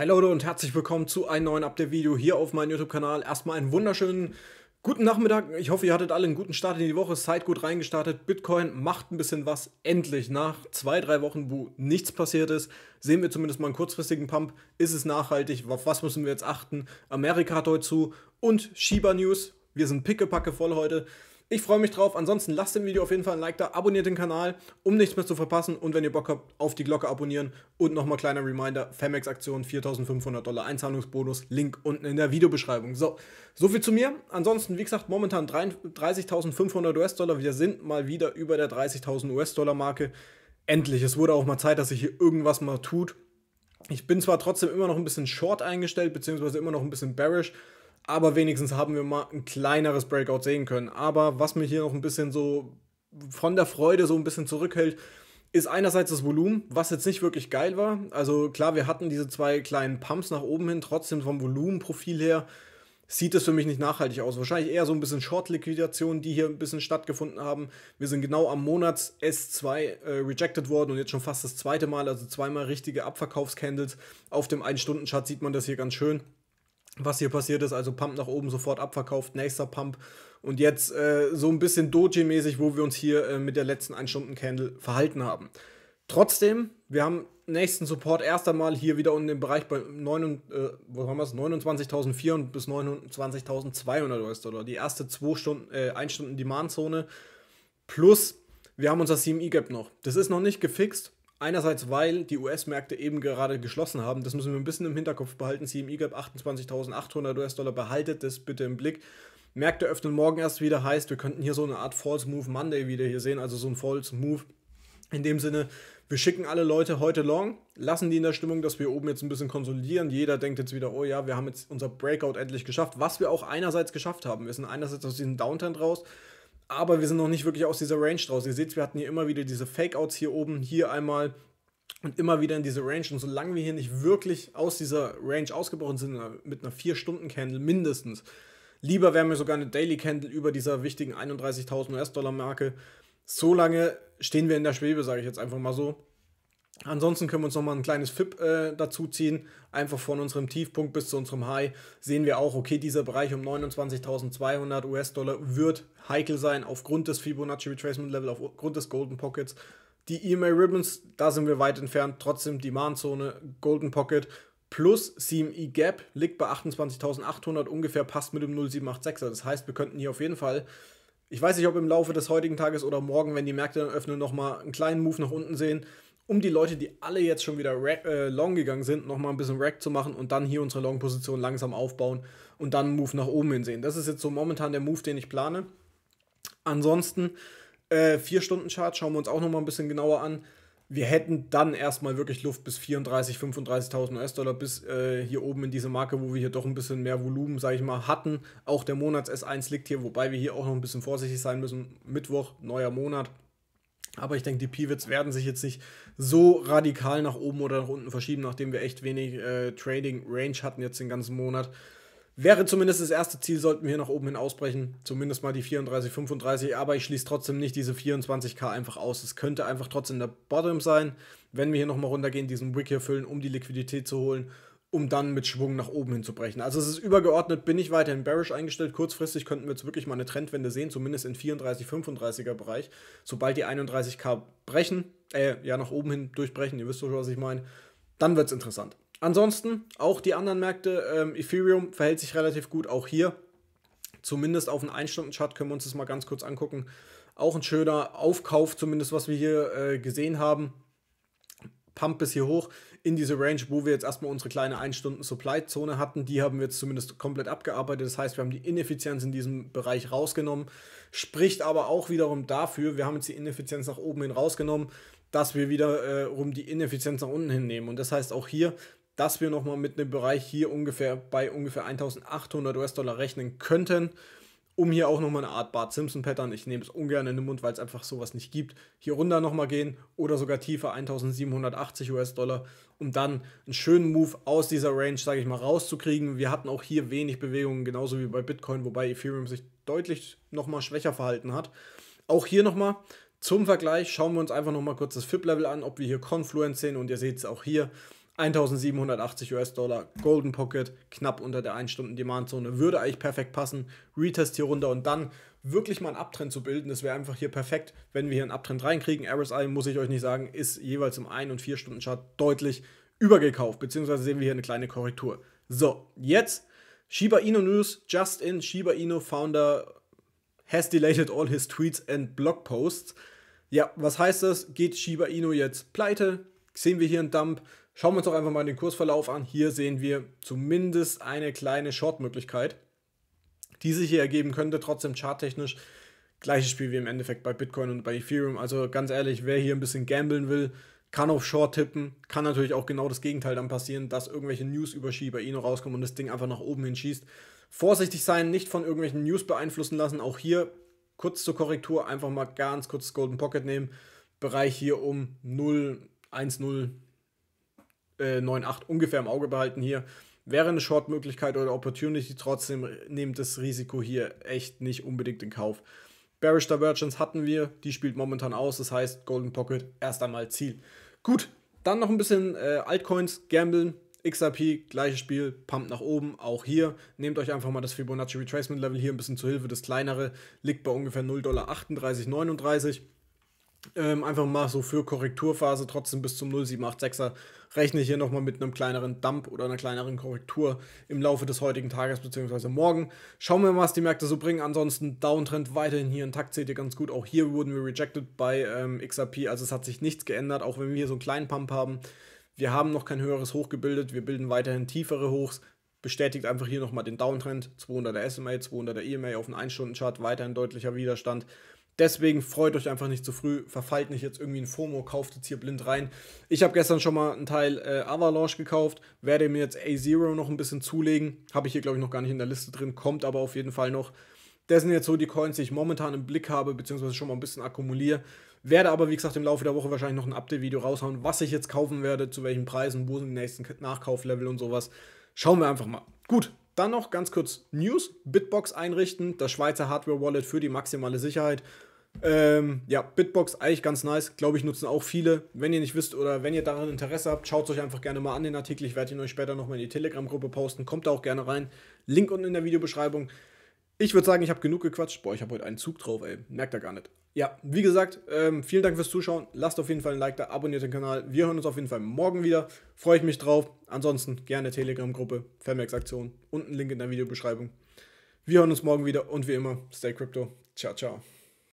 Hi Leute und herzlich willkommen zu einem neuen Update-Video hier auf meinem YouTube-Kanal. Erstmal einen wunderschönen guten Nachmittag. Ich hoffe, ihr hattet alle einen guten Start in die Woche, seid gut reingestartet. Bitcoin macht ein bisschen was. Endlich nach zwei, drei Wochen, wo nichts passiert ist, sehen wir zumindest mal einen kurzfristigen Pump. Ist es nachhaltig? Auf was müssen wir jetzt achten? Amerika hat heute zu und Shiba News. Wir sind pickepacke voll heute. Ich freue mich drauf. Ansonsten lasst dem Video auf jeden Fall ein Like da, abonniert den Kanal, um nichts mehr zu verpassen. Und wenn ihr Bock habt, auf die Glocke abonnieren. Und nochmal kleiner Reminder, Femex-Aktion, 4.500 Dollar Einzahlungsbonus, Link unten in der Videobeschreibung. So, soviel zu mir. Ansonsten, wie gesagt, momentan 30.500 US-Dollar. Wir sind mal wieder über der 30.000 US-Dollar-Marke. Endlich, es wurde auch mal Zeit, dass sich hier irgendwas mal tut. Ich bin zwar trotzdem immer noch ein bisschen short eingestellt, beziehungsweise immer noch ein bisschen bearish, aber wenigstens haben wir mal ein kleineres Breakout sehen können. Aber was mich hier noch ein bisschen so von der Freude so ein bisschen zurückhält, ist einerseits das Volumen, was jetzt nicht wirklich geil war. Also klar, wir hatten diese zwei kleinen Pumps nach oben hin, trotzdem vom Volumenprofil her sieht es für mich nicht nachhaltig aus. Wahrscheinlich eher so ein bisschen Short-Liquidationen, die hier ein bisschen stattgefunden haben. Wir sind genau am Monats S2 äh, rejected worden und jetzt schon fast das zweite Mal, also zweimal richtige Abverkaufscandles. Auf dem 1-Stunden-Chart sieht man das hier ganz schön was hier passiert ist. Also Pump nach oben sofort abverkauft, nächster Pump. Und jetzt äh, so ein bisschen Doji-mäßig, wo wir uns hier äh, mit der letzten 1-Stunden-Candle verhalten haben. Trotzdem, wir haben nächsten Support erst einmal hier wieder unten im Bereich bei äh, 29.400 bis 29.200 US-Dollar. Die erste 1 Stunden äh, Demand-Zone plus wir haben unser CME Gap noch. Das ist noch nicht gefixt. Einerseits, weil die US-Märkte eben gerade geschlossen haben. Das müssen wir ein bisschen im Hinterkopf behalten. CME gab 28.800 US-Dollar. Behaltet das bitte im Blick. Märkte öffnen morgen erst wieder. Heißt, wir könnten hier so eine Art False Move Monday wieder hier sehen. Also so ein False Move. In dem Sinne, wir schicken alle Leute heute long, lassen die in der Stimmung, dass wir oben jetzt ein bisschen konsolidieren. Jeder denkt jetzt wieder, oh ja, wir haben jetzt unser Breakout endlich geschafft, was wir auch einerseits geschafft haben. Wir sind einerseits aus diesem Downtrend raus, aber wir sind noch nicht wirklich aus dieser Range draus. Ihr seht, wir hatten hier immer wieder diese Fakeouts hier oben, hier einmal und immer wieder in diese Range. Und solange wir hier nicht wirklich aus dieser Range ausgebrochen sind, äh, mit einer 4-Stunden-Candle mindestens, lieber wären wir sogar eine Daily Candle über dieser wichtigen 31.000 US-Dollar-Marke. solange stehen wir in der Schwebe, sage ich jetzt einfach mal so. Ansonsten können wir uns nochmal ein kleines FIP äh, dazu ziehen. Einfach von unserem Tiefpunkt bis zu unserem High sehen wir auch, okay, dieser Bereich um 29.200 US-Dollar wird heikel sein aufgrund des Fibonacci Retracement Level, aufgrund des Golden Pockets. Die EMA Ribbons, da sind wir weit entfernt, trotzdem Demandzone, Golden Pocket plus CME Gap liegt bei 28.800 ungefähr, passt mit dem 0786er. Das heißt, wir könnten hier auf jeden Fall ich weiß nicht, ob im Laufe des heutigen Tages oder morgen, wenn die Märkte dann öffnen, nochmal einen kleinen Move nach unten sehen um die Leute, die alle jetzt schon wieder äh, long gegangen sind, nochmal ein bisschen rack zu machen und dann hier unsere Long-Position langsam aufbauen und dann einen Move nach oben hin sehen. Das ist jetzt so momentan der Move, den ich plane. Ansonsten, 4-Stunden-Chart äh, schauen wir uns auch nochmal ein bisschen genauer an. Wir hätten dann erstmal wirklich Luft bis 34, 35.000 US-Dollar, bis äh, hier oben in diese Marke, wo wir hier doch ein bisschen mehr Volumen, sage ich mal, hatten. Auch der Monats S1 liegt hier, wobei wir hier auch noch ein bisschen vorsichtig sein müssen. Mittwoch, neuer Monat, aber ich denke, die Pivots werden sich jetzt nicht so radikal nach oben oder nach unten verschieben, nachdem wir echt wenig äh, Trading Range hatten jetzt den ganzen Monat. Wäre zumindest das erste Ziel, sollten wir hier nach oben hin ausbrechen. Zumindest mal die 34, 35. Aber ich schließe trotzdem nicht diese 24k einfach aus. Es könnte einfach trotzdem der Bottom sein, wenn wir hier nochmal runtergehen, diesen Wick hier füllen, um die Liquidität zu holen um dann mit Schwung nach oben hinzubrechen. Also es ist übergeordnet, bin ich weiterhin bearish eingestellt. Kurzfristig könnten wir jetzt wirklich mal eine Trendwende sehen, zumindest in 34, 35er Bereich. Sobald die 31k brechen, äh, ja, nach oben hin durchbrechen, ihr wisst schon, was ich meine, dann wird es interessant. Ansonsten, auch die anderen Märkte, ähm, Ethereum verhält sich relativ gut, auch hier. Zumindest auf einen 1-Stunden-Chart können wir uns das mal ganz kurz angucken. Auch ein schöner Aufkauf, zumindest was wir hier äh, gesehen haben. Pump bis hier hoch in diese Range, wo wir jetzt erstmal unsere kleine 1-Stunden-Supply-Zone hatten. Die haben wir jetzt zumindest komplett abgearbeitet. Das heißt, wir haben die Ineffizienz in diesem Bereich rausgenommen. Spricht aber auch wiederum dafür, wir haben jetzt die Ineffizienz nach oben hin rausgenommen, dass wir wiederum äh, die Ineffizienz nach unten hinnehmen. Und das heißt auch hier, dass wir nochmal mit einem Bereich hier ungefähr bei ungefähr 1800 US-Dollar rechnen könnten um hier auch nochmal eine Art Bart Simpson-Pattern, ich nehme es ungern in den Mund, weil es einfach sowas nicht gibt, hier runter nochmal gehen oder sogar tiefer 1780 US-Dollar, um dann einen schönen Move aus dieser Range, sage ich mal, rauszukriegen. Wir hatten auch hier wenig Bewegungen, genauso wie bei Bitcoin, wobei Ethereum sich deutlich nochmal schwächer verhalten hat. Auch hier nochmal zum Vergleich schauen wir uns einfach nochmal kurz das FIP-Level an, ob wir hier Confluence sehen und ihr seht es auch hier. 1780 US-Dollar, Golden Pocket, knapp unter der 1-Stunden-Demand-Zone, würde eigentlich perfekt passen. Retest hier runter und dann wirklich mal einen Abtrend zu bilden. Das wäre einfach hier perfekt, wenn wir hier einen Abtrend reinkriegen. RSI, muss ich euch nicht sagen, ist jeweils im 1- und 4-Stunden-Chart deutlich übergekauft, beziehungsweise sehen wir hier eine kleine Korrektur. So, jetzt Shiba Inu News, Justin Shiba Inu Founder has deleted all his tweets and blog posts. Ja, was heißt das? Geht Shiba Inu jetzt pleite? Sehen wir hier einen Dump? Schauen wir uns doch einfach mal den Kursverlauf an. Hier sehen wir zumindest eine kleine Short-Möglichkeit, die sich hier ergeben könnte, trotzdem charttechnisch. Gleiches Spiel wie im Endeffekt bei Bitcoin und bei Ethereum. Also ganz ehrlich, wer hier ein bisschen gamblen will, kann auf Short tippen, kann natürlich auch genau das Gegenteil dann passieren, dass irgendwelche news bei Ihnen eh rauskommen und das Ding einfach nach oben hinschießt. Vorsichtig sein, nicht von irgendwelchen News beeinflussen lassen. Auch hier kurz zur Korrektur einfach mal ganz kurz das Golden Pocket nehmen. Bereich hier um 0, 1, 0, äh, 9,8 ungefähr im Auge behalten hier. Wäre eine Short-Möglichkeit oder Opportunity, trotzdem nehmt das Risiko hier echt nicht unbedingt in Kauf. Bearish Divergence hatten wir, die spielt momentan aus, das heißt Golden Pocket erst einmal Ziel. Gut, dann noch ein bisschen äh, Altcoins, Gamblen, XRP, gleiches Spiel, Pump nach oben, auch hier. Nehmt euch einfach mal das Fibonacci Retracement Level hier ein bisschen zu Hilfe. Das kleinere liegt bei ungefähr 0,3839. Ähm, einfach mal so für Korrekturphase trotzdem bis zum 0786er. Rechne hier nochmal mit einem kleineren Dump oder einer kleineren Korrektur im Laufe des heutigen Tages bzw. morgen. Schauen wir mal, was die Märkte so bringen. Ansonsten Downtrend weiterhin hier intakt, seht ihr ganz gut. Auch hier wurden wir rejected bei ähm, XRP, also es hat sich nichts geändert, auch wenn wir hier so einen kleinen Pump haben. Wir haben noch kein höheres Hoch gebildet, wir bilden weiterhin tiefere Hochs. Bestätigt einfach hier nochmal den Downtrend. 200er SMA, 200er EMA auf den 1-Stunden-Chart, weiterhin deutlicher Widerstand. Deswegen freut euch einfach nicht zu früh, verfallt nicht jetzt irgendwie in FOMO, kauft jetzt hier blind rein. Ich habe gestern schon mal einen Teil äh, Avalanche gekauft, werde mir jetzt A0 noch ein bisschen zulegen. Habe ich hier, glaube ich, noch gar nicht in der Liste drin, kommt aber auf jeden Fall noch. Das sind jetzt so die Coins, die ich momentan im Blick habe, beziehungsweise schon mal ein bisschen akkumuliere. Werde aber, wie gesagt, im Laufe der Woche wahrscheinlich noch ein Update-Video raushauen, was ich jetzt kaufen werde, zu welchen Preisen, wo sind die nächsten Nachkauflevel und sowas. Schauen wir einfach mal. Gut, dann noch ganz kurz News. Bitbox einrichten, das Schweizer Hardware-Wallet für die maximale Sicherheit. Ähm, ja, Bitbox eigentlich ganz nice. Glaube ich, nutzen auch viele. Wenn ihr nicht wisst oder wenn ihr daran Interesse habt, schaut es euch einfach gerne mal an den Artikel. Ich werde ihn euch später nochmal in die Telegram-Gruppe posten. Kommt da auch gerne rein. Link unten in der Videobeschreibung. Ich würde sagen, ich habe genug gequatscht. Boah, ich habe heute einen Zug drauf, ey. Merkt ihr gar nicht. Ja, wie gesagt, ähm, vielen Dank fürs Zuschauen. Lasst auf jeden Fall ein Like da, abonniert den Kanal. Wir hören uns auf jeden Fall morgen wieder. Freue ich mich drauf. Ansonsten gerne Telegram-Gruppe, Fairmax-Aktion. Unten Link in der Videobeschreibung. Wir hören uns morgen wieder und wie immer, stay crypto. Ciao, ciao.